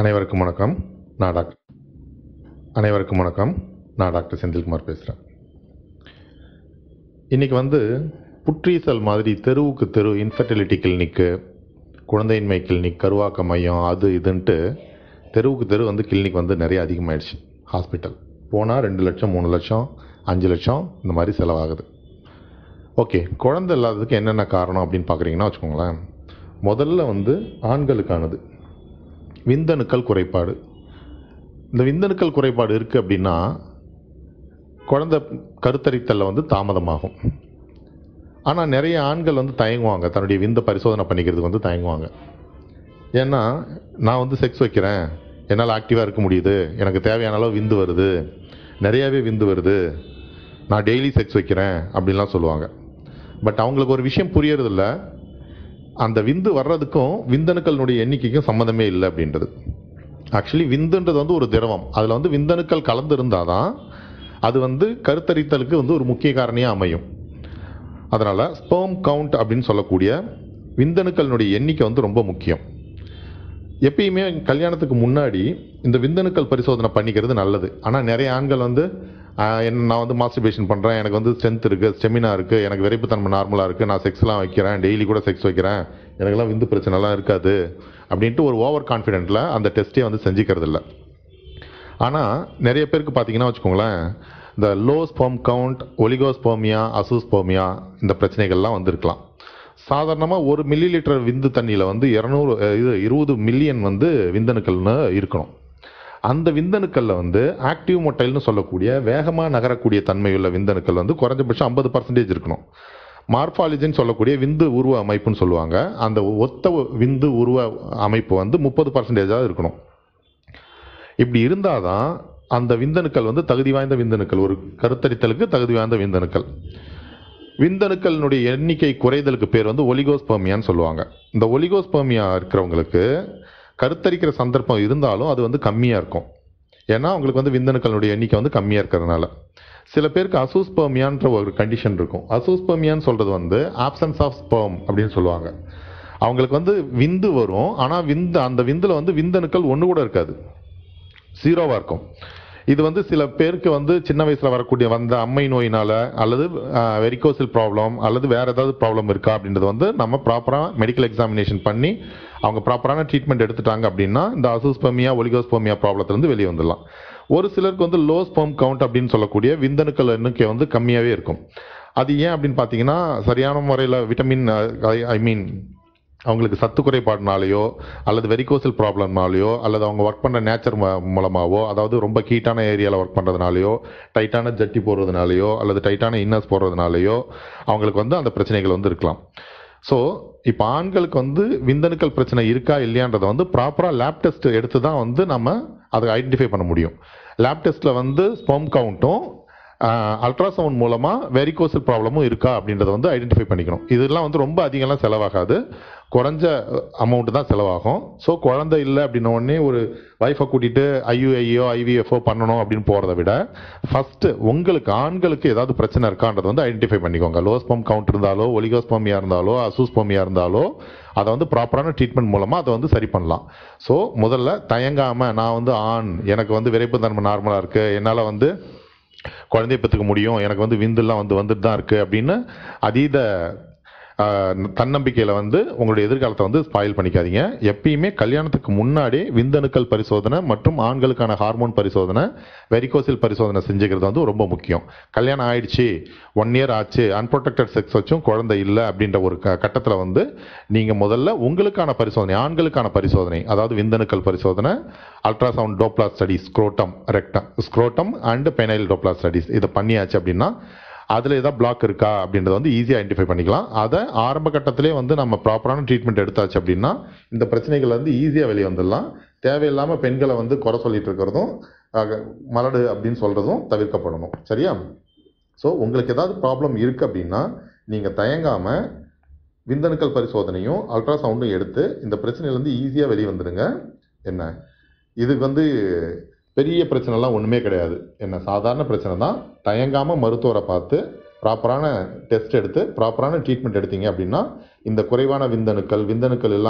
அனைவருக்கும் வணக்கம் நான் டாக்டர் அனைவருக்கும் வணக்கம் நான் டாக்டர் செந்தில்குமார் பேசுகிறேன் இன்றைக்கி வந்து புற்றீசல் மாதிரி தெருவுக்கு தெரு இன்ஃபர்டிலிட்டி கிளினிக்கு குழந்தையின்மை கிளினிக் கருவாக்க மையம் அது இதுன்ட்டு தெருவுக்கு தெரு வந்து கிளினிக் வந்து நிறைய அதிகமாகிடுச்சு ஹாஸ்பிட்டல் போனால் ரெண்டு லட்சம் மூணு லட்சம் அஞ்சு லட்சம் இந்த மாதிரி செலவாகுது ஓகே குழந்தை இல்லாததுக்கு என்னென்ன காரணம் அப்படின்னு பார்க்குறீங்கன்னா வச்சுக்கோங்களேன் முதல்ல வந்து ஆண்களுக்கானது விந்தணுக்கள் குறைபாடு இந்த விந்தணுக்கள் குறைபாடு இருக்குது அப்படின்னா குழந்த கருத்தரித்தலில் வந்து தாமதமாகும் ஆனால் நிறைய ஆண்கள் வந்து தயங்குவாங்க தன்னுடைய விந்த பரிசோதனை பண்ணிக்கிறதுக்கு வந்து தயங்குவாங்க ஏன்னா நான் வந்து செக்ஸ் வைக்கிறேன் என்னால் ஆக்டிவாக இருக்க முடியுது எனக்கு தேவையான அளவு விந்து வருது நிறையாவே விந்து வருது நான் டெய்லி செக்ஸ் வைக்கிறேன் அப்படின்லாம் சொல்லுவாங்க பட் அவங்களுக்கு ஒரு விஷயம் புரியறதில்ல அந்த விந்து வர்றதுக்கும் விந்தணுக்களினுடைய எண்ணிக்கைக்கும் சம்மந்தமே இல்லை அப்படின்றது ஆக்சுவலி விந்துன்றது வந்து ஒரு திரவம் அதில் வந்து விந்தணுக்கள் கலந்து இருந்தால் தான் அது வந்து கருத்தரித்தலுக்கு வந்து ஒரு முக்கிய காரணியாக அமையும் அதனால் ஸ்பேம் கவுண்ட் அப்படின்னு சொல்லக்கூடிய விந்தணுக்களினுடைய எண்ணிக்கை வந்து ரொம்ப முக்கியம் எப்பயுமே கல்யாணத்துக்கு முன்னாடி இந்த விந்தணுக்கள் பரிசோதனை பண்ணிக்கிறது நல்லது ஆனால் நிறைய ஆண்கள் வந்து நான் வந்து மாஸ்டிபேஷன் பண்ணுறேன் எனக்கு வந்து ஸ்ட்ரென்த் இருக்குது ஸ்டெமினா இருக்குது எனக்கு விரைப்புத்தன்மை நார்மலாக இருக்குது நான் செக்ஸ்லாம் வைக்கிறேன் டெய்லி கூட செக்ஸ் வைக்கிறேன் எனக்கெல்லாம் விந்து பிரச்சனைலாம் இருக்காது அப்படின்ட்டு ஒரு ஓவர் கான்ஃபிடென்ட்டில் அந்த டெஸ்ட்டே வந்து செஞ்சுக்கிறதில்ல ஆனால் நிறைய பேருக்கு பார்த்தீங்கன்னா வச்சுக்கோங்களேன் இந்த low sperm count oligospermia azoospermia இந்த பிரச்சனைகள்லாம் வந்திருக்கலாம் சாதாரணமாக ஒரு மில்லி லிட்டர் விந்து தண்ணியில் வந்து இரநூறு இது இருபது மில்லியன் வந்து விந்தணுக்கள்னு இருக்கணும் அந்த விந்தணுக்களில் வந்து ஆக்டிவ் மொட்டைல்னு சொல்லக்கூடிய வேகமாக நகரக்கூடிய தன்மையுள்ள விந்தணுக்கள் வந்து குறைஞ்சபட்சம் ஐம்பது பர்சன்டேஜ் இருக்கணும் மார்பாலஜின்னு சொல்லக்கூடிய விந்து உருவ அமைப்புன்னு சொல்லுவாங்க அந்த ஒத்த விந்து உருவ அமைப்பு வந்து முப்பது பர்சன்டேஜாக இருக்கணும் இப்படி இருந்தால் தான் அந்த விந்தணுக்கள் வந்து தகுதி வாய்ந்த விந்தணுக்கள் ஒரு கருத்தரித்தலுக்கு தகுதி வாய்ந்த விந்தணுக்கள் விந்தணுக்களினுடைய எண்ணிக்கை குறைதலுக்கு பேர் வந்து ஒலிகோஸ்பர்மியான்னு சொல்லுவாங்க இந்த ஒலிகோஸ்பர்மியா இருக்கிறவங்களுக்கு கருத்தரிக்கிற சந்தர்ப்பம் இருந்தாலும் அது வந்து கம்மியாக இருக்கும் ஏன்னா அவங்களுக்கு வந்து விந்தணுக்களுடைய எண்ணிக்கை வந்து கம்மியாக இருக்கிறதுனால சில பேருக்கு அசூஸ்பர்மியான்ற ஒரு கண்டிஷன் இருக்கும் அசூஸ்பர்மியான்னு சொல்கிறது வந்து ஆப்சன்ஸ் ஆஃப் ஸ்பெர்ம் அப்படின்னு சொல்லுவாங்க அவங்களுக்கு வந்து விந்து வரும் ஆனால் விந்து அந்த விந்தில் வந்து விந்தணுக்கள் ஒன்று கூட இருக்காது ஜீரோவாக இருக்கும் இது வந்து சில பேருக்கு வந்து சின்ன வயசில் வரக்கூடிய வந்த அம்மை நோயினால் அல்லது வெரிகோசில் ப்ராப்ளம் அல்லது வேறு ஏதாவது ப்ராப்ளம் இருக்கா அப்படின்றது வந்து நம்ம ப்ராப்பராக மெடிக்கல் எக்ஸாமினேஷன் பண்ணி அவங்க ப்ராப்பரான ட்ரீட்மெண்ட் எடுத்துட்டாங்க அப்படின்னா இந்த அசூஸ்பமியா ஒலிகோஸ்பமியா ப்ராப்ளத்துலேருந்து வெளியே வந்துடலாம் ஒரு சிலருக்கு வந்து லோ ஸ்பம் கவுண்ட் அப்படின்னு சொல்லக்கூடிய விந்தணுக்கள் எண்ணிக்கை வந்து கம்மியாகவே இருக்கும் அது ஏன் அப்படின்னு பார்த்தீங்கன்னா சரியான முறையில் விட்டமின் ஐ மீன் அவங்களுக்கு சத்து குறைபாடுனாலேயோ அல்லது வெரிகோசல் ப்ராப்ளம்னாலேயோ அல்லது அவங்க ஒர்க் பண்ணுற நேச்சர் மூலமாகவோ அதாவது ரொம்ப கீட்டான ஏரியாவில் ஒர்க் பண்ணுறதுனாலையோ டைட்டான ஜட்டி போடுறதுனாலையோ அல்லது டைட்டான இன்னர்ஸ் போடுறதுனாலையோ அவங்களுக்கு வந்து அந்த பிரச்சனைகள் வந்து இருக்கலாம் ஸோ இப்போ ஆண்களுக்கு வந்து விந்தணுக்கள் பிரச்சனை இருக்கா இல்லையான்றதை வந்து ப்ராப்பராக லேப் டெஸ்ட் எடுத்து தான் வந்து நம்ம அதை ஐடென்டிஃபை பண்ண முடியும் லேப் டெஸ்ட்டில் வந்து ஸ்போம் கவுண்ட்டும் அல்ட்ராசவுண்ட் மூலமாக வெரிகோசல் ப்ராப்ளமும் இருக்கா அப்படின்றத வந்து ஐடென்டிஃபை பண்ணிக்கணும் இதெல்லாம் வந்து ரொம்ப அதிகம்லாம் செலவாகாது குறைஞ்ச அமௌண்ட்டு தான் செலவாகும் ஸோ குழந்தை இல்லை அப்படின்ன உடனே ஒரு ஒய்ஃபை கூட்டிகிட்டு ஐயுஐயோ ஐவிஎஃப்ஓ பண்ணணும் அப்படின்னு போகிறத விட ஃபஸ்ட்டு உங்களுக்கு ஆண்களுக்கு ஏதாவது பிரச்சனை இருக்கான்றதை வந்து ஐடென்டிஃபை பண்ணிக்கோங்க லோஸ்பம் கவுண்ட் இருந்தாலோ ஒலிகோஸ்பமியாக இருந்தாலோ அசூஸ்பமியாக இருந்தாலோ அதை வந்து ப்ராப்பரான ட்ரீட்மெண்ட் மூலமாக அதை வந்து சரி பண்ணலாம் ஸோ முதல்ல தயங்காமல் நான் வந்து ஆண் எனக்கு வந்து விரைப்பு தன்மை நார்மலாக இருக்குது என்னால் வந்து குழந்தைய பெற்றுக்க முடியும் எனக்கு வந்து விந்துலாம் வந்து வந்துட்டு தான் இருக்குது அப்படின்னு அதீத தன்னம்பிக்கையில் வந்து உங்களுடைய எதிர்காலத்தை வந்து ஸ்பாயில் பண்ணிக்காதீங்க எப்பயுமே கல்யாணத்துக்கு முன்னாடி விந்தணுக்கள் பரிசோதனை மற்றும் ஆண்களுக்கான ஹார்மோன் பரிசோதனை வெரிகோசில் பரிசோதனை செஞ்சுக்கிறது வந்து ரொம்ப முக்கியம் கல்யாணம் ஆயிடுச்சு ஒன் இயர் ஆச்சு அன்ப்ரொடெக்டட் செக்ஸ் வச்சும் குழந்தை இல்லை அப்படின்ற ஒரு கட்டத்தில் வந்து நீங்கள் முதல்ல உங்களுக்கான பரிசோதனை ஆண்களுக்கான பரிசோதனை அதாவது விந்தணுக்கள் பரிசோதனை ultrasound doppler studies scrotum rectum scrotum and penile doppler studies இதை பண்ணியாச்சு அப்படின்னா அதில் ஏதாவது பிளாக் இருக்கா அப்படின்றத வந்து ஈஸியாக ஐடென்டிஃபை பண்ணிக்கலாம் அதை ஆரம்ப கட்டத்திலே வந்து நம்ம ப்ராப்பரான ட்ரீட்மெண்ட் எடுத்தாச்சு அப்படின்னா இந்த பிரச்சனைகள் வந்து ஈஸியாக வெளியே வந்துடலாம் தேவையில்லாமல் பெண்களை வந்து குறை சொல்லிட்டு இருக்கிறதும் மலடு அப்படின்னு சொல்கிறதும் தவிர்க்கப்படணும் சரியா ஸோ உங்களுக்கு ஏதாவது ப்ராப்ளம் இருக்குது அப்படின்னா நீங்கள் தயங்காமல் விந்தணுக்கள் பரிசோதனையும் அல்ட்ராசவுண்டும் எடுத்து இந்த பிரச்சனையிலேருந்து ஈஸியாக வெளியே வந்துடுங்க என்ன இதுக்கு வந்து பெரிய பிரச்சனைலாம் ஒன்றுமே கிடையாது என்ன சாதாரண பிரச்சனை தான் தயங்காமல் மருத்துவரை பார்த்து ப்ராப்பரான டெஸ்ட் எடுத்து ப்ராப்பரான ட்ரீட்மெண்ட் எடுத்தீங்க அப்படின்னா இந்த குறைவான விந்தணுக்கள் விந்தணுக்கள் எல்லாம்